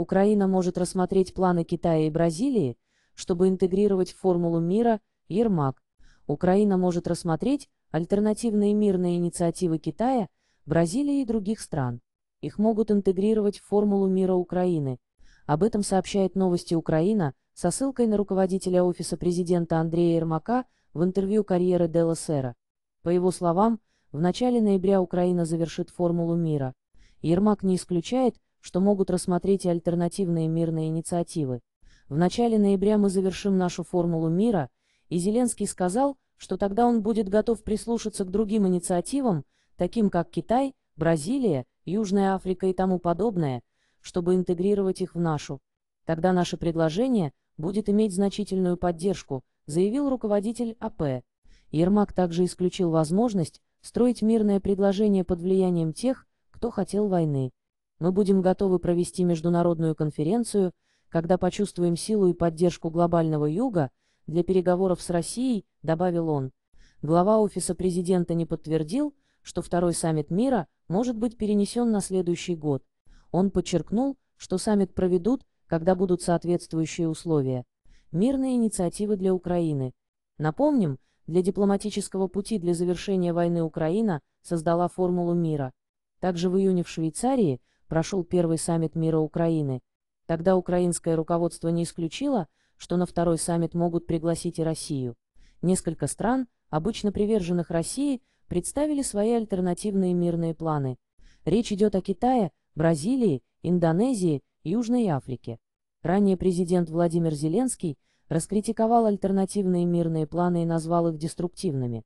Украина может рассмотреть планы Китая и Бразилии, чтобы интегрировать в формулу мира Ермак. Украина может рассмотреть альтернативные мирные инициативы Китая, Бразилии и других стран. Их могут интегрировать в формулу мира Украины. Об этом сообщает новости Украина со ссылкой на руководителя Офиса президента Андрея Ермака в интервью «Карьеры Дела Сера». По его словам, в начале ноября Украина завершит формулу мира. Ермак не исключает, что могут рассмотреть и альтернативные мирные инициативы. В начале ноября мы завершим нашу формулу мира, и Зеленский сказал, что тогда он будет готов прислушаться к другим инициативам, таким как Китай, Бразилия, Южная Африка и тому подобное, чтобы интегрировать их в нашу. Тогда наше предложение будет иметь значительную поддержку, заявил руководитель АП. Ермак также исключил возможность строить мирное предложение под влиянием тех, кто хотел войны. Мы будем готовы провести международную конференцию, когда почувствуем силу и поддержку глобального юга для переговоров с Россией, добавил он. Глава Офиса Президента не подтвердил, что второй саммит мира может быть перенесен на следующий год. Он подчеркнул, что саммит проведут, когда будут соответствующие условия. Мирные инициативы для Украины. Напомним, для дипломатического пути для завершения войны Украина создала формулу мира. Также в июне в Швейцарии прошел первый саммит мира Украины. Тогда украинское руководство не исключило, что на второй саммит могут пригласить и Россию. Несколько стран, обычно приверженных России, представили свои альтернативные мирные планы. Речь идет о Китае, Бразилии, Индонезии, Южной Африке. Ранее президент Владимир Зеленский раскритиковал альтернативные мирные планы и назвал их деструктивными.